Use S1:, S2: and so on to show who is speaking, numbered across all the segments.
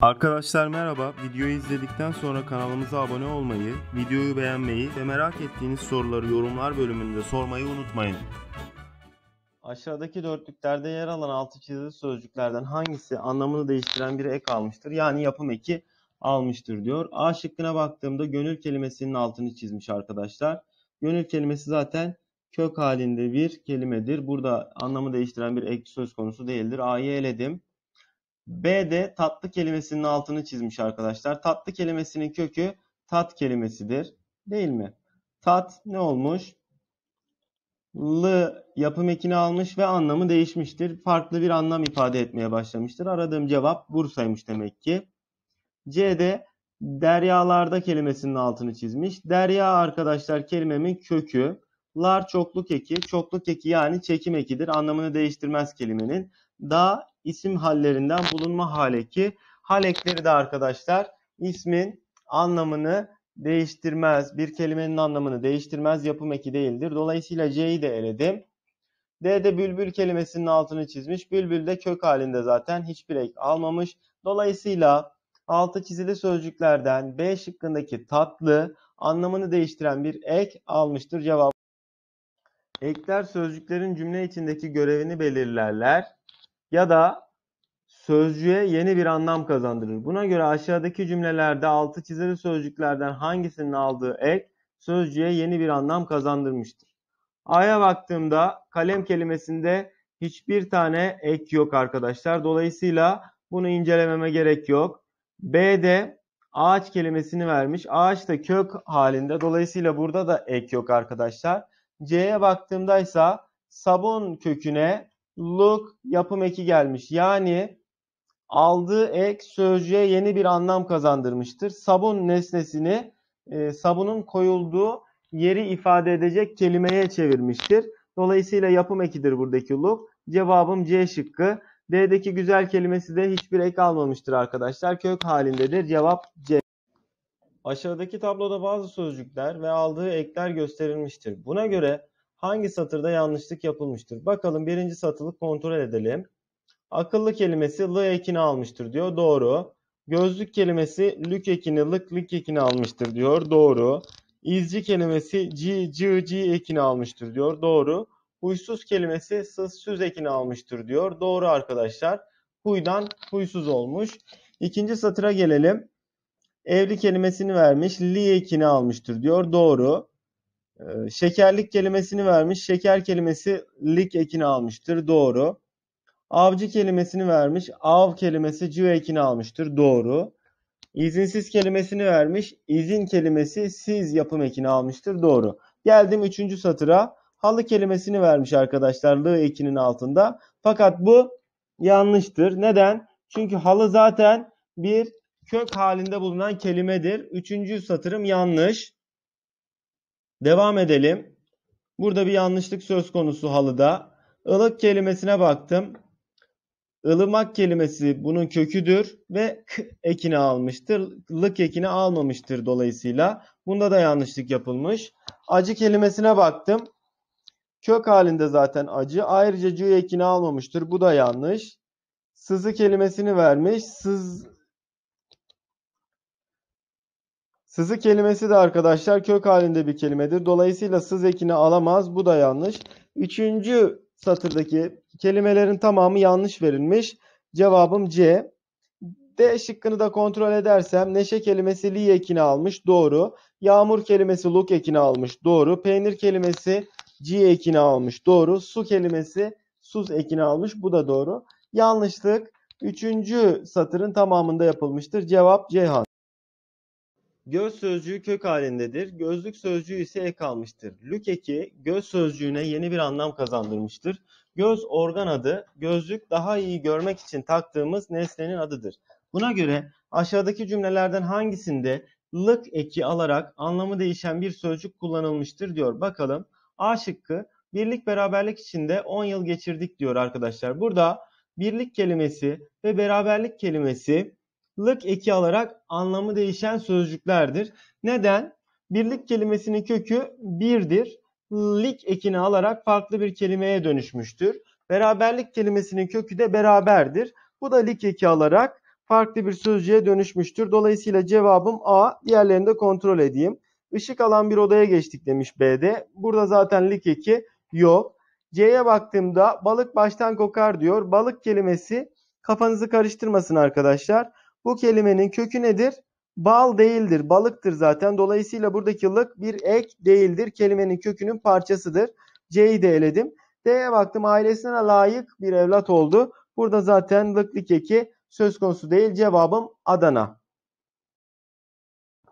S1: Arkadaşlar merhaba. Videoyu izledikten sonra kanalımıza abone olmayı, videoyu beğenmeyi ve merak ettiğiniz soruları yorumlar bölümünde sormayı unutmayın. Aşağıdaki dörtlüklerde yer alan altı çizili sözcüklerden hangisi anlamını değiştiren bir ek almıştır? Yani yapım eki almıştır diyor. A şıkkına baktığımda gönül kelimesinin altını çizmiş arkadaşlar. Gönül kelimesi zaten kök halinde bir kelimedir. Burada anlamı değiştiren bir ek söz konusu değildir. A'yı eledim. B de tatlı kelimesinin altını çizmiş arkadaşlar. Tatlı kelimesinin kökü tat kelimesidir. Değil mi? Tat ne olmuş? L yapım ekini almış ve anlamı değişmiştir. Farklı bir anlam ifade etmeye başlamıştır. Aradığım cevap Bursa'ymış demek ki. C de deryalarda kelimesinin altını çizmiş. Derya arkadaşlar kelimemin kökü. Lar çokluk eki. Çokluk eki yani çekim ekidir. Anlamını değiştirmez kelimenin da isim hallerinden bulunma ki Halekleri de arkadaşlar ismin anlamını değiştirmez. Bir kelimenin anlamını değiştirmez. Yapım eki değildir. Dolayısıyla C'yi de eledim. D'de bülbül kelimesinin altını çizmiş. Bülbül de kök halinde zaten hiçbir ek almamış. Dolayısıyla altı çizili sözcüklerden B şıkkındaki tatlı anlamını değiştiren bir ek almıştır cevap. Ekler sözcüklerin cümle içindeki görevini belirlerler ya da sözcüğe yeni bir anlam kazandırır. Buna göre aşağıdaki cümlelerde altı çizili sözcüklerden hangisinin aldığı ek sözcüğe yeni bir anlam kazandırmıştır. A'ya baktığımda kalem kelimesinde hiçbir tane ek yok arkadaşlar. Dolayısıyla bunu incelememe gerek yok. B'de ağaç kelimesini vermiş. Ağaç da kök halinde. Dolayısıyla burada da ek yok arkadaşlar. C'ye baktığımda ise sabun köküne look yapım eki gelmiş. Yani aldığı ek sözcüğe yeni bir anlam kazandırmıştır. Sabun nesnesini e, sabunun koyulduğu yeri ifade edecek kelimeye çevirmiştir. Dolayısıyla yapım ekidir buradaki look. Cevabım C şıkkı. D'deki güzel kelimesi de hiçbir ek almamıştır arkadaşlar. Kök halindedir. Cevap C. Aşağıdaki tabloda bazı sözcükler ve aldığı ekler gösterilmiştir. Buna göre hangi satırda yanlışlık yapılmıştır? Bakalım birinci satırı kontrol edelim. Akıllı kelimesi lı ekini almıştır diyor. Doğru. Gözlük kelimesi lük ekini, lık lık ekini almıştır diyor. Doğru. İzci kelimesi ci, cı, ci ekini almıştır diyor. Doğru. Huysuz kelimesi sız, süz ekini almıştır diyor. Doğru arkadaşlar. Huydan huysuz olmuş. İkinci satıra gelelim. Evli kelimesini vermiş. Li ekini almıştır diyor. Doğru. Ee, şekerlik kelimesini vermiş. Şeker kelimesi lik ekini almıştır. Doğru. Avcı kelimesini vermiş. Av kelimesi cü ekini almıştır. Doğru. İzinsiz kelimesini vermiş. İzin kelimesi siz yapım ekini almıştır. Doğru. Geldim üçüncü satıra. Halı kelimesini vermiş arkadaşlar lı ekinin altında. Fakat bu yanlıştır. Neden? Çünkü halı zaten bir kök halinde bulunan kelimedir. Üçüncü satırım yanlış. Devam edelim. Burada bir yanlışlık söz konusu halıda. Ilık kelimesine baktım. Ilımak kelimesi bunun köküdür ve k ekini almıştır. Lık ekini almamıştır dolayısıyla. Bunda da yanlışlık yapılmış. Acı kelimesine baktım. Kök halinde zaten acı. Ayrıca cü ekini almamıştır. Bu da yanlış. Sızı kelimesini vermiş. Sız Sızı kelimesi de arkadaşlar kök halinde bir kelimedir. Dolayısıyla sız ekini alamaz. Bu da yanlış. Üçüncü satırdaki kelimelerin tamamı yanlış verilmiş. Cevabım C. D şıkkını da kontrol edersem neşe kelimesi li ekini almış. Doğru. Yağmur kelimesi luk ekini almış. Doğru. Peynir kelimesi c ekini almış. Doğru. Su kelimesi sus ekini almış. Bu da doğru. Yanlışlık üçüncü satırın tamamında yapılmıştır. Cevap Ceyhan. Göz sözcüğü kök halindedir. Gözlük sözcüğü ise ek almıştır. Lük eki göz sözcüğüne yeni bir anlam kazandırmıştır. Göz organ adı, gözlük daha iyi görmek için taktığımız nesnenin adıdır. Buna göre aşağıdaki cümlelerden hangisinde lık eki alarak anlamı değişen bir sözcük kullanılmıştır diyor. Bakalım A şıkkı birlik beraberlik içinde 10 yıl geçirdik diyor arkadaşlar. Burada birlik kelimesi ve beraberlik kelimesi lık eki alarak anlamı değişen sözcüklerdir. Neden? Birlik kelimesinin kökü birdir. Lik ekini alarak farklı bir kelimeye dönüşmüştür. Beraberlik kelimesinin kökü de beraberdir. Bu da lik eki alarak farklı bir sözcüğe dönüşmüştür. Dolayısıyla cevabım A. Diğerlerini de kontrol edeyim. Işık alan bir odaya geçtik demiş B'de. Burada zaten lik eki yok. C'ye baktığımda balık baştan kokar diyor. Balık kelimesi kafanızı karıştırmasın arkadaşlar. Bu kelimenin kökü nedir? Bal değildir, balıktır zaten. Dolayısıyla buradaki lık bir ek değildir. Kelimenin kökünün parçasıdır. C'yi de eledim. D'ye baktım ailesine layık bir evlat oldu. Burada zaten lıklık eki söz konusu değil. Cevabım Adana.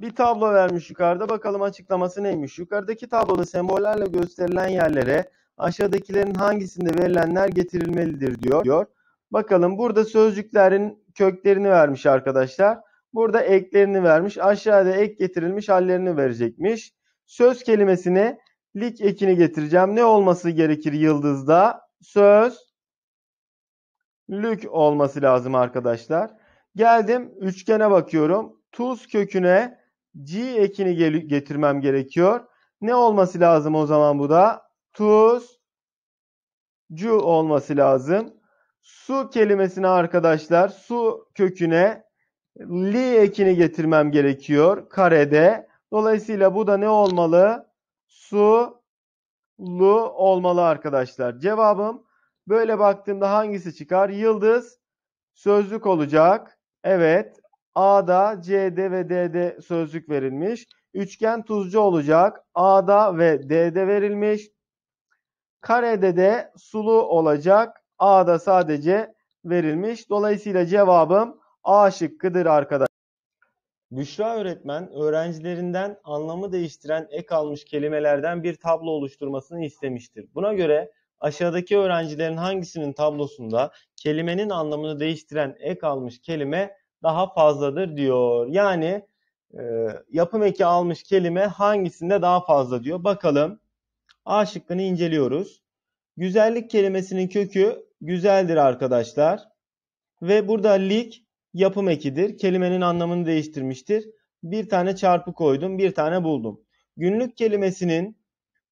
S1: Bir tablo vermiş yukarıda. Bakalım açıklaması neymiş? Yukarıdaki tabloda sembollerle gösterilen yerlere aşağıdakilerin hangisinde verilenler getirilmelidir diyor. Bakalım burada sözcüklerin köklerini vermiş arkadaşlar. Burada eklerini vermiş. Aşağıda ek getirilmiş hallerini verecekmiş. Söz kelimesine lik ekini getireceğim. Ne olması gerekir yıldızda? Söz lük olması lazım arkadaşlar. Geldim üçgene bakıyorum. Tuz köküne c ekini getirmem gerekiyor. Ne olması lazım o zaman bu da? Tuz cu olması lazım. Su kelimesine arkadaşlar su köküne li ekini getirmem gerekiyor karede. Dolayısıyla bu da ne olmalı? Su lu olmalı arkadaşlar. Cevabım böyle baktığımda hangisi çıkar? Yıldız sözlük olacak. Evet. A'da, C'de ve D'de sözlük verilmiş. Üçgen tuzcu olacak. A'da ve D'de verilmiş. Karede de sulu olacak. A da sadece verilmiş. Dolayısıyla cevabım A şıkkıdır arkadaşlar. Büşra öğretmen öğrencilerinden anlamı değiştiren ek almış kelimelerden bir tablo oluşturmasını istemiştir. Buna göre aşağıdaki öğrencilerin hangisinin tablosunda kelimenin anlamını değiştiren ek almış kelime daha fazladır diyor. Yani e, yapım eki almış kelime hangisinde daha fazla diyor. Bakalım A şıkkını inceliyoruz. Güzellik kelimesinin kökü güzeldir arkadaşlar. Ve burada lik yapım ekidir. Kelimenin anlamını değiştirmiştir. Bir tane çarpı koydum, bir tane buldum. Günlük kelimesinin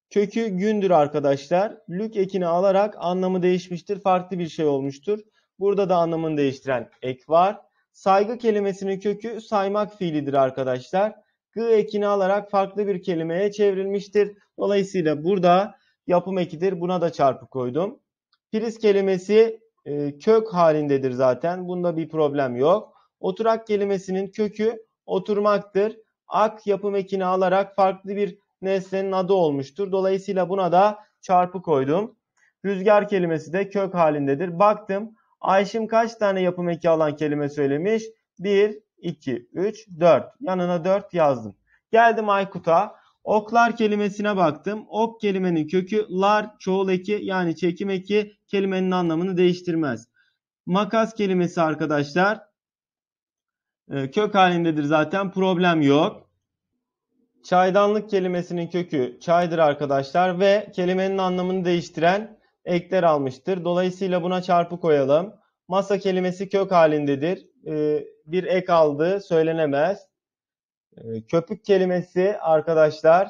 S1: kökü gündür arkadaşlar. Lük ekini alarak anlamı değişmiştir. Farklı bir şey olmuştur. Burada da anlamını değiştiren ek var. Saygı kelimesinin kökü saymak fiilidir arkadaşlar. Gı ekini alarak farklı bir kelimeye çevrilmiştir. Dolayısıyla burada yapım ekidir. Buna da çarpı koydum. Priz kelimesi e, kök halindedir zaten. Bunda bir problem yok. Oturak kelimesinin kökü oturmaktır. Ak yapım ekini alarak farklı bir nesnenin adı olmuştur. Dolayısıyla buna da çarpı koydum. Rüzgar kelimesi de kök halindedir. Baktım Ayşim kaç tane yapım eki alan kelime söylemiş? 1, 2, 3, 4. Yanına 4 yazdım. Geldim Aykut'a. Oklar kelimesine baktım. Ok kelimenin kökü lar çoğul eki yani çekim eki kelimenin anlamını değiştirmez. Makas kelimesi arkadaşlar e, kök halindedir zaten problem yok. Çaydanlık kelimesinin kökü çaydır arkadaşlar ve kelimenin anlamını değiştiren ekler almıştır. Dolayısıyla buna çarpı koyalım. Masa kelimesi kök halindedir. E, bir ek aldı söylenemez. Ee, köpük kelimesi arkadaşlar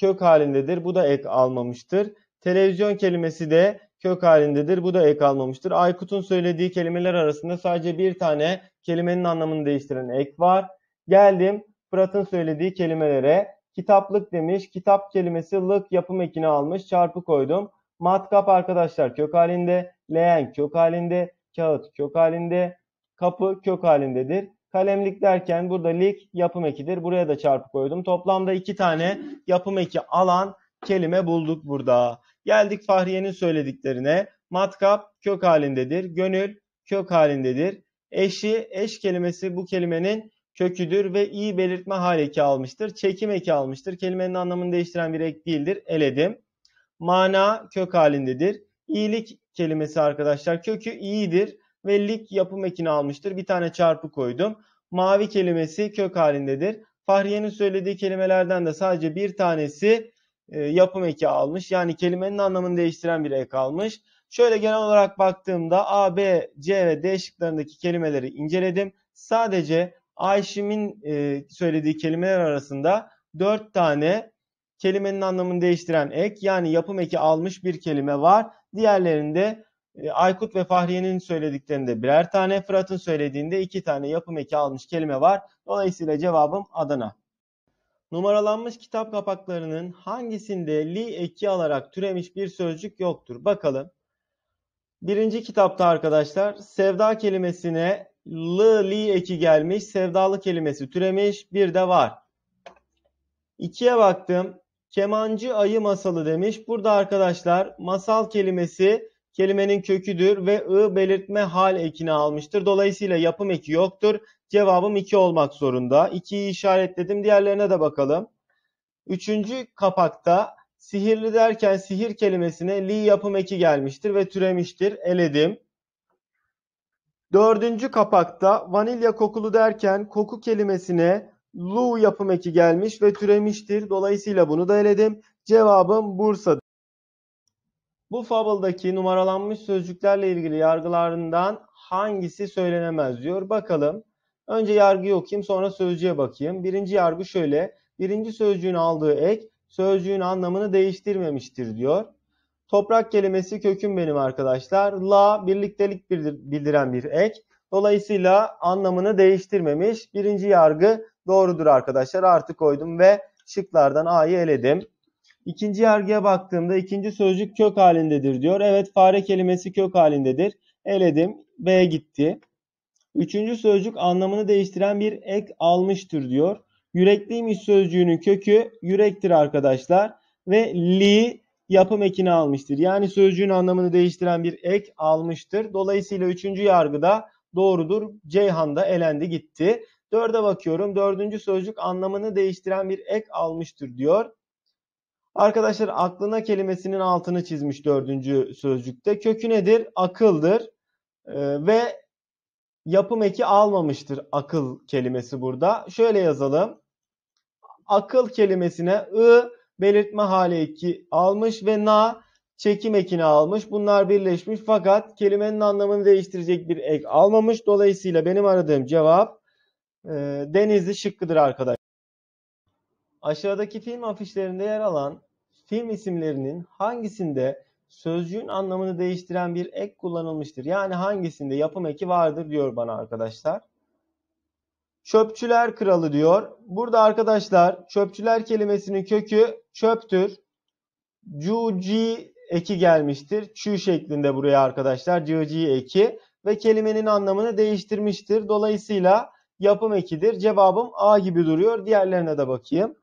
S1: kök halindedir. Bu da ek almamıştır. Televizyon kelimesi de kök halindedir. Bu da ek almamıştır. Aykut'un söylediği kelimeler arasında sadece bir tane kelimenin anlamını değiştiren ek var. Geldim Fırat'ın söylediği kelimelere. Kitaplık demiş. Kitap kelimesi lık yapım ekini almış. Çarpı koydum. Matkap arkadaşlar kök halinde. Leğen kök halinde. Kağıt kök halinde. Kapı kök halindedir. Kalemlik derken burada lik yapım ekidir. Buraya da çarpı koydum. Toplamda iki tane yapım eki alan kelime bulduk burada. Geldik Fahriye'nin söylediklerine. Matkap kök halindedir. Gönül kök halindedir. Eşi, eş kelimesi bu kelimenin köküdür ve i belirtme hal eki almıştır. Çekim eki almıştır. Kelimenin anlamını değiştiren bir ek değildir. Eledim. Mana kök halindedir. İyilik kelimesi arkadaşlar kökü iyidir ve lik yapım ekini almıştır. Bir tane çarpı koydum. Mavi kelimesi kök halindedir. Fahriye'nin söylediği kelimelerden de sadece bir tanesi e, yapım eki almış. Yani kelimenin anlamını değiştiren bir ek almış. Şöyle genel olarak baktığımda A, B, C ve D şıklarındaki kelimeleri inceledim. Sadece Ayşim'in e, söylediği kelimeler arasında 4 tane kelimenin anlamını değiştiren ek yani yapım eki almış bir kelime var. Diğerlerinde e, Aykut ve Fahriye'nin söylediklerinde birer tane, Fırat'ın söylediğinde iki tane yapım eki almış kelime var. Dolayısıyla cevabım Adana. Numaralanmış kitap kapaklarının hangisinde li eki alarak türemiş bir sözcük yoktur? Bakalım. Birinci kitapta arkadaşlar sevda kelimesine lı li eki gelmiş. Sevdalı kelimesi türemiş. Bir de var. İkiye baktım. Kemancı ayı masalı demiş. Burada arkadaşlar masal kelimesi kelimenin köküdür ve ı belirtme hal ekini almıştır. Dolayısıyla yapım eki yoktur. Cevabım 2 olmak zorunda. 2'yi işaretledim. Diğerlerine de bakalım. Üçüncü kapakta sihirli derken sihir kelimesine li yapım eki gelmiştir ve türemiştir. Eledim. Dördüncü kapakta vanilya kokulu derken koku kelimesine lu yapım eki gelmiş ve türemiştir. Dolayısıyla bunu da eledim. Cevabım Bursa'dır. Bu fable'daki numaralanmış sözcüklerle ilgili yargılarından hangisi söylenemez diyor. Bakalım. Önce yargıyı okuyayım sonra sözcüğe bakayım. Birinci yargı şöyle. Birinci sözcüğün aldığı ek sözcüğün anlamını değiştirmemiştir diyor. Toprak kelimesi köküm benim arkadaşlar. La birliktelik bildiren bir ek. Dolayısıyla anlamını değiştirmemiş. Birinci yargı doğrudur arkadaşlar. Artı koydum ve şıklardan A'yı eledim. İkinci yargıya baktığımda ikinci sözcük kök halindedir diyor. Evet fare kelimesi kök halindedir. Eledim. B gitti. Üçüncü sözcük anlamını değiştiren bir ek almıştır diyor. Yürekliymiş sözcüğünün kökü yürektir arkadaşlar. Ve li yapım ekini almıştır. Yani sözcüğün anlamını değiştiren bir ek almıştır. Dolayısıyla üçüncü yargıda doğrudur. Ceyhan da elendi gitti. Dörde bakıyorum. Dördüncü sözcük anlamını değiştiren bir ek almıştır diyor. Arkadaşlar aklına kelimesinin altını çizmiş dördüncü sözcükte. Kökü nedir? Akıldır. Ee, ve yapım eki almamıştır akıl kelimesi burada. Şöyle yazalım. Akıl kelimesine ı belirtme hali eki almış ve na çekim ekini almış. Bunlar birleşmiş fakat kelimenin anlamını değiştirecek bir ek almamış. Dolayısıyla benim aradığım cevap e, denizli şıkkıdır arkadaşlar. Aşağıdaki film afişlerinde yer alan film isimlerinin hangisinde sözcüğün anlamını değiştiren bir ek kullanılmıştır? Yani hangisinde yapım eki vardır diyor bana arkadaşlar. Çöpçüler kralı diyor. Burada arkadaşlar çöpçüler kelimesinin kökü çöptür. Cuci eki gelmiştir. Çü şeklinde buraya arkadaşlar. Cıci eki ve kelimenin anlamını değiştirmiştir. Dolayısıyla yapım ekidir. Cevabım A gibi duruyor. Diğerlerine de bakayım.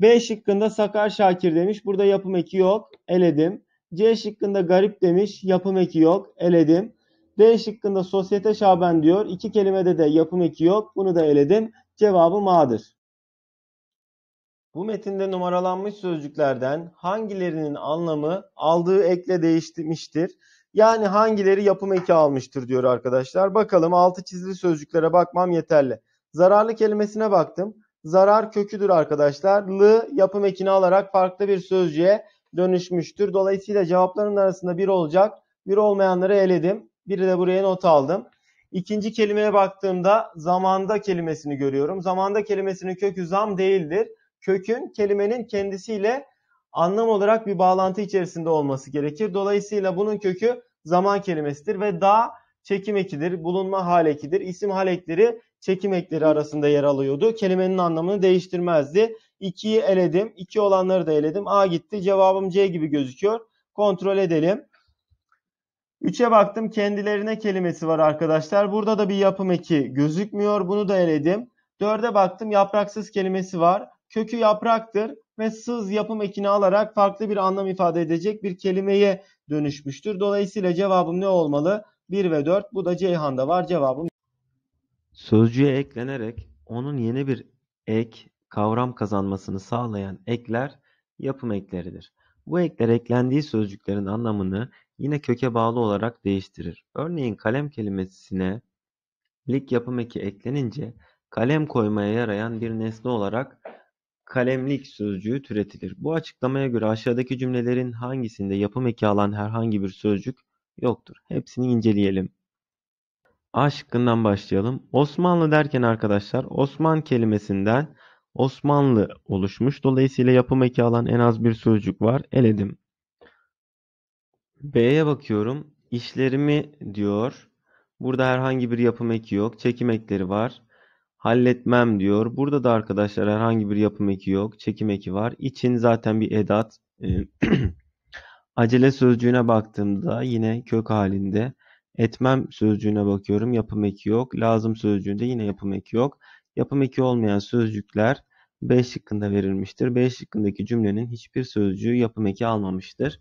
S1: B şıkkında Sakar Şakir demiş. Burada yapım eki yok. Eledim. C şıkkında garip demiş. Yapım eki yok. Eledim. D şıkkında sosyete Şaben diyor. İki kelimede de yapım eki yok. Bunu da eledim. Cevabı A'dır. Bu metinde numaralanmış sözcüklerden hangilerinin anlamı aldığı ekle değiştirmiştir? Yani hangileri yapım eki almıştır diyor arkadaşlar. Bakalım altı çizili sözcüklere bakmam yeterli. Zararlı kelimesine baktım zarar köküdür arkadaşlar. Lı yapım ekini alarak farklı bir sözcüğe dönüşmüştür. Dolayısıyla cevapların arasında bir olacak. Bir olmayanları eledim. Biri de buraya not aldım. İkinci kelimeye baktığımda zamanda kelimesini görüyorum. Zamanda kelimesinin kökü zam değildir. Kökün kelimenin kendisiyle anlam olarak bir bağlantı içerisinde olması gerekir. Dolayısıyla bunun kökü zaman kelimesidir ve da çekim ekidir, bulunma hal ekidir. İsim hal ekleri çekim ekleri arasında yer alıyordu. Kelimenin anlamını değiştirmezdi. 2'yi eledim. 2 olanları da eledim. A gitti. Cevabım C gibi gözüküyor. Kontrol edelim. 3'e baktım. Kendilerine kelimesi var arkadaşlar. Burada da bir yapım eki gözükmüyor. Bunu da eledim. 4'e baktım. Yapraksız kelimesi var. Kökü yapraktır ve sız yapım ekini alarak farklı bir anlam ifade edecek bir kelimeye dönüşmüştür. Dolayısıyla cevabım ne olmalı? 1 ve 4. Bu da Ceyhan'da var. Cevabım Sözcüğe eklenerek onun yeni bir ek, kavram kazanmasını sağlayan ekler yapım ekleridir. Bu ekler eklendiği sözcüklerin anlamını yine köke bağlı olarak değiştirir. Örneğin kalem kelimesine lik yapım eki eklenince kalem koymaya yarayan bir nesne olarak kalemlik sözcüğü türetilir. Bu açıklamaya göre aşağıdaki cümlelerin hangisinde yapım eki alan herhangi bir sözcük yoktur. Hepsini inceleyelim. A şıkkından başlayalım. Osmanlı derken arkadaşlar Osman kelimesinden Osmanlı oluşmuş. Dolayısıyla yapım eki alan en az bir sözcük var. Eledim. B'ye bakıyorum. İşlerimi diyor. Burada herhangi bir yapım eki yok. Çekim ekleri var. Halletmem diyor. Burada da arkadaşlar herhangi bir yapım eki yok. Çekim eki var. İçin zaten bir edat. E, acele sözcüğüne baktığımda yine kök halinde Etmem sözcüğüne bakıyorum. Yapım eki yok. Lazım sözcüğünde yine yapım eki yok. Yapım eki olmayan sözcükler B şıkkında verilmiştir. B şıkkındaki cümlenin hiçbir sözcüğü yapım eki almamıştır.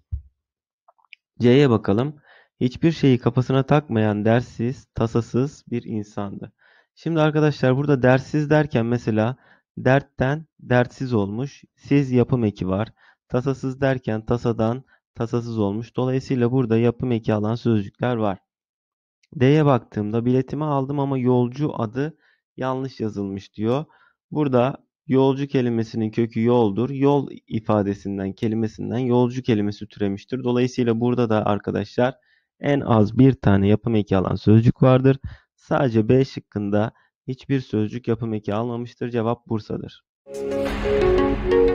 S1: C'ye bakalım. Hiçbir şeyi kafasına takmayan dersiz, tasasız bir insandı. Şimdi arkadaşlar burada dersiz derken mesela dertten dertsiz olmuş. Siz yapım eki var. Tasasız derken tasadan tasasız olmuş. Dolayısıyla burada yapım eki alan sözcükler var. D'ye baktığımda biletimi aldım ama yolcu adı yanlış yazılmış diyor. Burada yolcu kelimesinin kökü yoldur. Yol ifadesinden kelimesinden yolcu kelimesi türemiştir. Dolayısıyla burada da arkadaşlar en az bir tane yapım eki alan sözcük vardır. Sadece B şıkkında hiçbir sözcük yapım eki almamıştır. Cevap Bursa'dır. Müzik